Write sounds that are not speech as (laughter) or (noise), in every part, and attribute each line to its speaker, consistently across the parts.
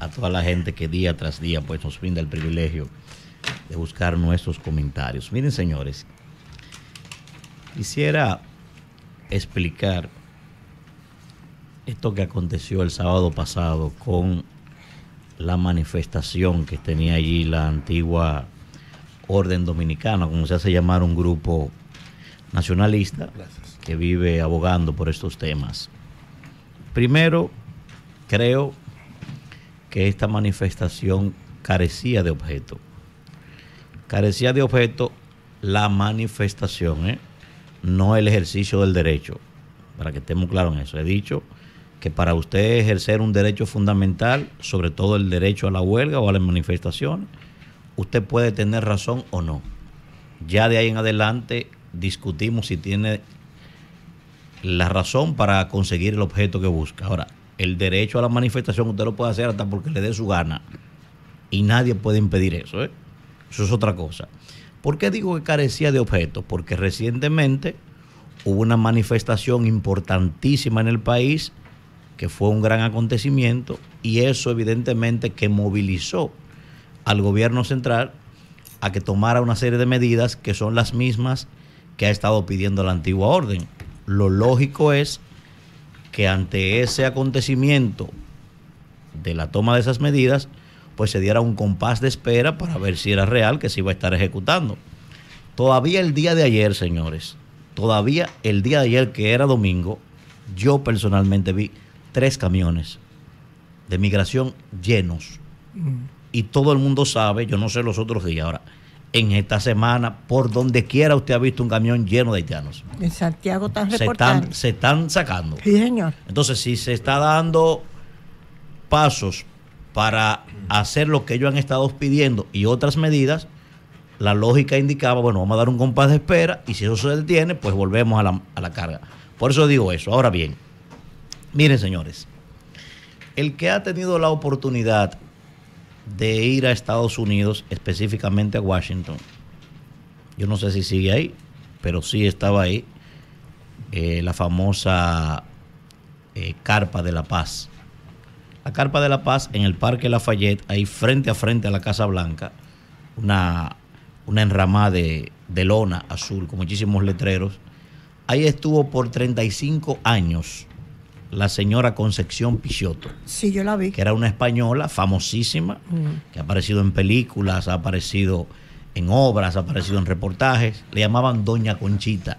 Speaker 1: a toda la gente que día tras día pues, nos brinda el privilegio de buscar nuestros comentarios. Miren, señores, quisiera explicar esto que aconteció el sábado pasado con la manifestación que tenía allí la antigua Orden Dominicana, como se hace llamar un grupo nacionalista que vive abogando por estos temas. Primero, creo que esta manifestación carecía de objeto. Carecía de objeto la manifestación, ¿eh? no el ejercicio del derecho. Para que estemos claros en eso. He dicho que para usted ejercer un derecho fundamental, sobre todo el derecho a la huelga o a las manifestaciones, usted puede tener razón o no. Ya de ahí en adelante discutimos si tiene la razón para conseguir el objeto que busca. Ahora, el derecho a la manifestación usted lo puede hacer hasta porque le dé su gana. Y nadie puede impedir eso. ¿eh? Eso es otra cosa. ¿Por qué digo que carecía de objeto? Porque recientemente hubo una manifestación importantísima en el país que fue un gran acontecimiento y eso evidentemente que movilizó al gobierno central a que tomara una serie de medidas que son las mismas que ha estado pidiendo la antigua orden. Lo lógico es que ante ese acontecimiento de la toma de esas medidas, pues se diera un compás de espera para ver si era real que se iba a estar ejecutando. Todavía el día de ayer, señores, todavía el día de ayer que era domingo, yo personalmente vi tres camiones de migración llenos. Mm. Y todo el mundo sabe, yo no sé los otros días ahora, en esta semana, por donde quiera usted ha visto un camión lleno de haitianos. En Santiago están se están, se están sacando. Sí, señor. Entonces, si se está dando pasos para hacer lo que ellos han estado pidiendo y otras medidas, la lógica indicaba, bueno, vamos a dar un compás de espera y si eso se detiene, pues volvemos a la carga. Por eso digo eso. Ahora bien, miren señores, el que ha tenido la oportunidad de ir a Estados Unidos, específicamente a Washington. Yo no sé si sigue ahí, pero sí estaba ahí eh, la famosa eh, Carpa de la Paz. La Carpa de la Paz en el Parque Lafayette, ahí frente a frente a la Casa Blanca, una, una enramada de, de lona azul con muchísimos letreros. Ahí estuvo por 35 años la señora Concepción Pichotto. Sí, yo la vi. Que era una española famosísima, mm. que ha aparecido en películas, ha aparecido en obras, ha aparecido en reportajes. Le llamaban Doña Conchita.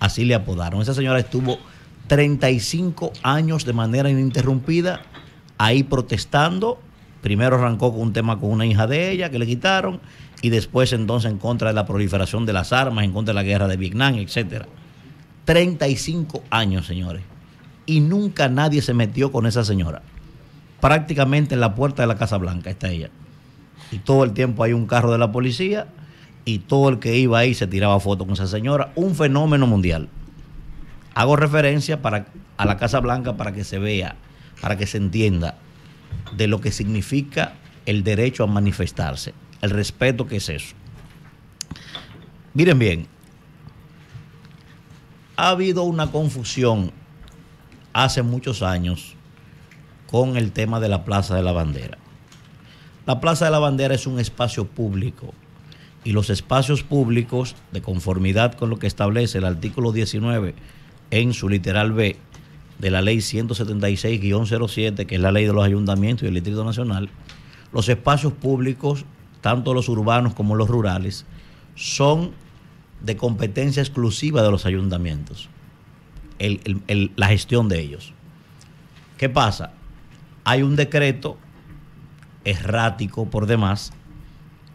Speaker 1: Así le apodaron. Esa señora estuvo 35 años de manera ininterrumpida ahí protestando. Primero arrancó con un tema con una hija de ella que le quitaron y después entonces en contra de la proliferación de las armas, en contra de la guerra de Vietnam, etcétera. 35 años, señores y nunca nadie se metió con esa señora. Prácticamente en la puerta de la Casa Blanca está ella. Y todo el tiempo hay un carro de la policía y todo el que iba ahí se tiraba fotos con esa señora. Un fenómeno mundial. Hago referencia para, a la Casa Blanca para que se vea, para que se entienda de lo que significa el derecho a manifestarse, el respeto que es eso. Miren bien, ha habido una confusión hace muchos años con el tema de la Plaza de la Bandera. La Plaza de la Bandera es un espacio público y los espacios públicos, de conformidad con lo que establece el artículo 19 en su literal B de la ley 176-07, que es la ley de los ayuntamientos y el Distrito Nacional, los espacios públicos, tanto los urbanos como los rurales, son de competencia exclusiva de los ayuntamientos la gestión de ellos. ¿Qué pasa? Hay un decreto errático por demás,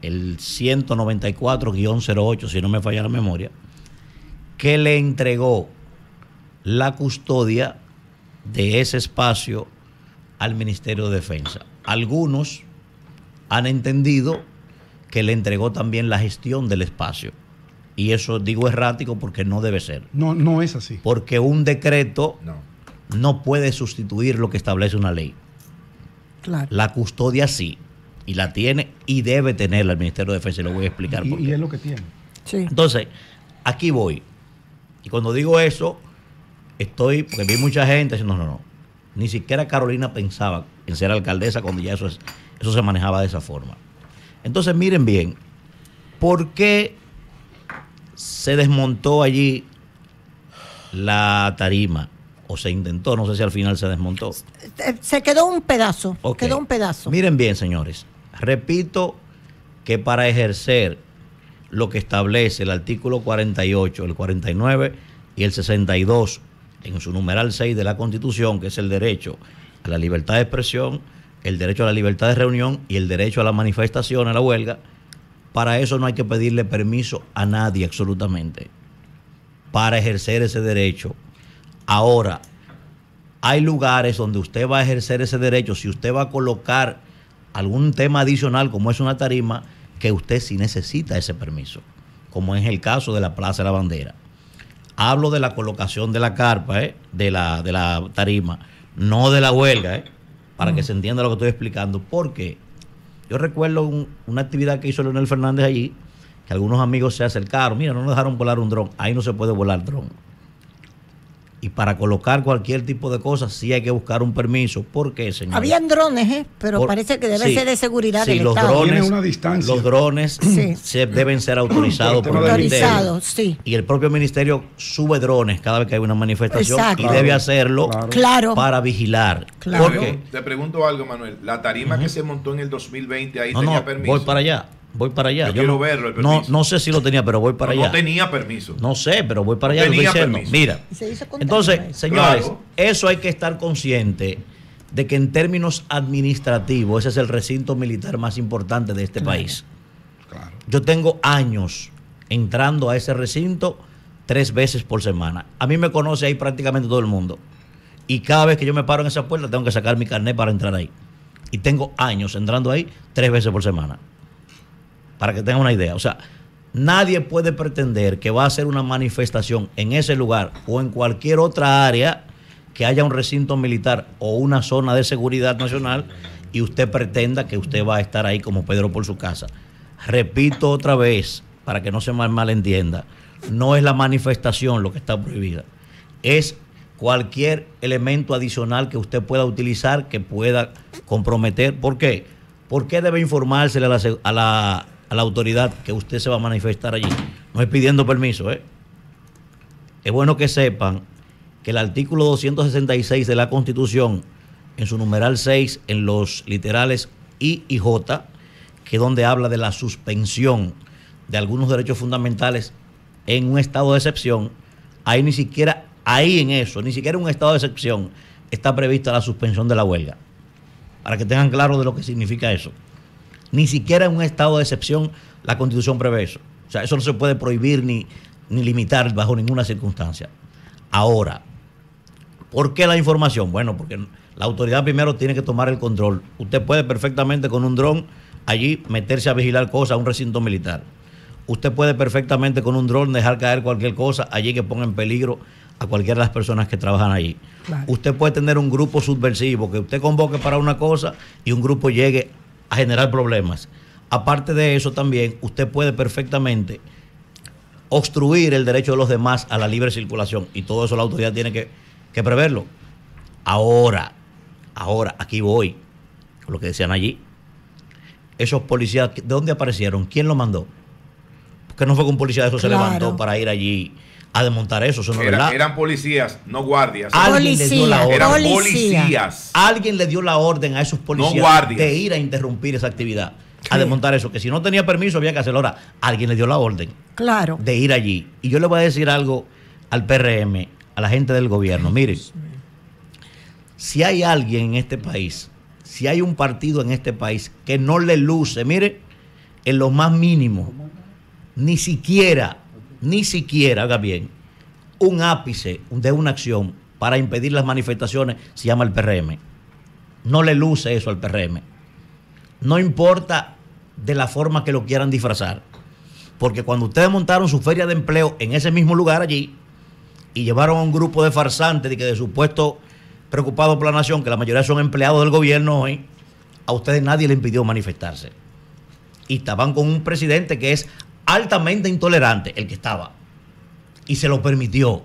Speaker 1: el 194-08, si no me falla la memoria, que le entregó la custodia de ese espacio al Ministerio de Defensa. Algunos han entendido que le entregó también la gestión del espacio. Y eso digo errático porque no debe ser. No, no es así. Porque un decreto no, puede sustituir lo que establece una ley. Claro. La custodia sí. Y la tiene y debe tenerla el Ministerio de Defensa. Y lo voy a explicar. Y, qué. y es lo que tiene. Sí. Entonces, aquí voy. Y cuando digo eso, estoy, porque vi mucha gente diciendo, no, no, no. Ni siquiera Carolina pensaba en ser alcaldesa cuando ya eso, eso se manejaba de esa forma. Entonces, miren bien, ¿por qué se desmontó allí la tarima. O se intentó, no sé si al final se desmontó. Se quedó un pedazo. Quedó un pedazo. Miren bien, señores. Repito que para ejercer lo que establece el artículo 48, el 49 y el 62 en su numeral 6 de la Constitución, que es el derecho a la libertad de expresión, el derecho a la libertad de reunión y el derecho a la manifestación, a la huelga, para eso no hay que pedirle permiso a nadie absolutamente para ejercer ese derecho. Ahora, hay lugares donde usted va a ejercer ese derecho, si usted va a colocar algún tema adicional como es una tarima, que usted sí necesita ese permiso, como es el caso de la Plaza de la Bandera. Hablo de la colocación de la carpa, eh, de, la, de la tarima, no de la huelga, eh, para que se entienda lo que estoy explicando. porque... Yo recuerdo una actividad que hizo Leonel Fernández allí, que algunos amigos se acercaron, mira, no nos dejaron volar un dron, ahí no se puede volar dron. Y para colocar cualquier tipo de cosas sí hay que buscar un permiso. ¿Por qué, señor? Habían drones, ¿eh? pero parece que debe ser de seguridad los Drones, distancia. Los drones se deben ser autorizados por el Ministerio. Y el propio Ministerio sube drones cada vez que hay una manifestación y debe hacerlo claro. para vigilar. Claro. Porque, te pregunto algo, Manuel. La tarima que se montó en el 2020 ahí tenía permiso. Voy para allá. Voy para allá. Yo, quiero no, verlo. No, sé si lo tenía, pero voy para allá. No tenía permiso. No sé, pero voy para allá. Mira. entonces, señores, eso hay que estar consciente de que en términos administrativos ese es el recinto militar más importante de este país. Yo tengo años entrando a ese recinto tres veces por semana. A mí me conoce ahí prácticamente todo el mundo. Y cada vez que yo me paro en esa puerta tengo que sacar mi carnet para entrar ahí. Y tengo años entrando ahí tres veces por semana para que tengan una idea. O sea, nadie puede pretender que va a ser una manifestación en ese lugar o en cualquier otra área que haya un recinto militar o una zona de seguridad nacional y usted pretenda que usted va a estar ahí como Pedro por su casa. Repito otra vez, para que no se mal, malentienda, no es la manifestación lo que está prohibida, es cualquier elemento adicional que usted pueda utilizar que pueda comprometer. ¿Por qué? ¿Por qué debe informársele a la a la autoridad que usted se va a manifestar allí. No es pidiendo permiso, ¿eh? Es bueno que sepan que el artículo 266 de la Constitución, en su numeral 6, en los literales I y J, que es donde habla de la suspensión de algunos derechos fundamentales en un estado de excepción, ahí ni siquiera, ahí en eso, ni siquiera en un estado de excepción está prevista la suspensión de la huelga. Para que tengan claro de lo que significa eso. Ni siquiera en un estado de excepción la constitución prevé eso. O sea, eso no se puede prohibir ni, limitar bajo ninguna circunstancia. Ahora, ¿por qué la información? Bueno, porque la autoridad primero tiene que tomar el control. Usted puede perfectamente con un dron allí meterse a vigilar cosas a un recinto militar. Usted puede perfectamente con un dron dejar caer cualquier cosa allí que ponga en peligro a cualquiera de las personas que trabajan allí. Usted puede tener un grupo subversivo que usted convoque para una cosa y un grupo llegue a generar problemas. Aparte de eso también, usted puede perfectamente obstruir el derecho de los demás a la libre circulación y todo eso la autoridad tiene que, que preverlo. Ahora, ahora, aquí voy, lo que decían allí. Esos policías, ¿de dónde aparecieron? ¿Quién lo mandó? Porque no fue que un policía de eso se levantó para ir allí a desmontar eso. eso no Eran policías, no guardias. Alguien Eran policías. Alguien le dio la orden a esos policías de ir a interrumpir esa actividad. A desmontar eso, que si no tenía permiso había que hacerlo. Ahora, alguien le dio la orden claro. de ir allí. Y yo le voy a decir algo al PRM, a la gente del gobierno. Mire, si hay alguien en este país, si hay un partido en este país que no le luce, mire, en lo más mínimo, ni siquiera ni siquiera, haga bien, un ápice de una acción para impedir las manifestaciones se llama el PRM. No le luce eso al PRM. No importa de la forma que lo quieran disfrazar. Porque cuando ustedes montaron su feria de empleo en ese mismo lugar allí y llevaron a un grupo de farsantes de que de supuesto preocupado por la nación, que la mayoría son empleados del gobierno hoy, a ustedes nadie les impidió manifestarse. Y estaban con un presidente que es altamente intolerante el que estaba. Y se lo permitió.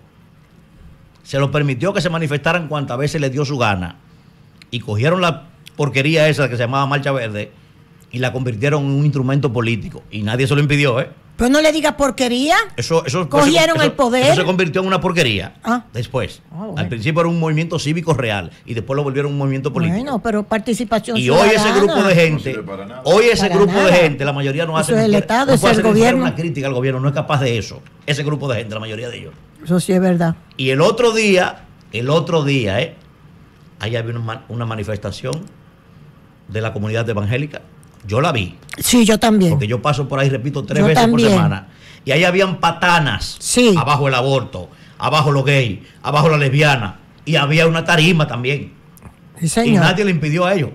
Speaker 1: Se lo permitió que se manifestaran cuantas veces le dio su gana. Y cogieron la porquería esa que se llamaba Marcha Verde y la convirtieron en un instrumento político. Y nadie se lo impidió, ¿eh? Pero no le digas porquería. Eso, Cogieron el poder. Eso se convirtió en una porquería. Ah. Después. Ah, al principio era un movimiento cívico real y después lo volvieron un movimiento político. no, pero participación. Y hoy ese grupo de gente, hoy ese grupo de gente, la mayoría no hace. el Estado, no es el gobierno. Una crítica al gobierno no es capaz de eso. Ese grupo de gente, la mayoría de ellos. Eso sí es verdad. Y el otro día, el otro día, ¿eh? Allá había una manifestación de la comunidad evangélica yo la vi. Sí, yo también. Porque yo paso por ahí, repito, tres veces por semana. Y ahí habían patanas. Sí. Abajo el aborto, abajo los gays, abajo la lesbiana. Y había una tarima también. Sí, señor. Y nadie le impidió a ellos.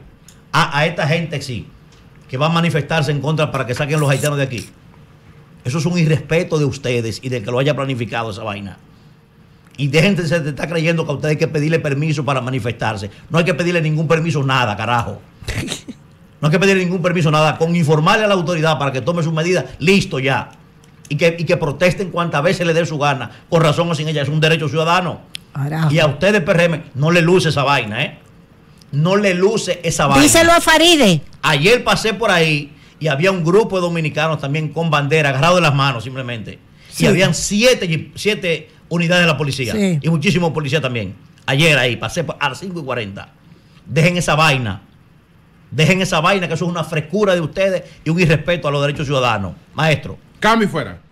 Speaker 1: A, esta gente sí, que va a manifestarse en contra para que saquen los haitianos de aquí. Eso es un irrespeto de ustedes y de que lo haya planificado esa vaina. Y de gente se está creyendo que a ustedes hay que pedirle permiso para manifestarse. No hay que pedirle ningún permiso, nada, carajo. (laughs) No hay que pedir ningún permiso, nada. Con informarle a la autoridad para que tome sus medidas, listo ya. Y que, protesten cuantas veces le dé su gana, con razón o sin ella. Es un derecho ciudadano. Y a ustedes, PRM, no le luce esa vaina, ¿eh? No le luce esa vaina. Díselo a Faride. Ayer pasé por ahí y había un grupo de dominicanos también con bandera, agarrado de las manos simplemente. Y habían siete, unidades de la policía. Y muchísimos policías también. Ayer ahí, pasé a las 5 y 40. Dejen esa vaina. Dejen esa vaina, que eso es una frescura de ustedes y un irrespeto a los derechos ciudadanos. Maestro. Cami fuera.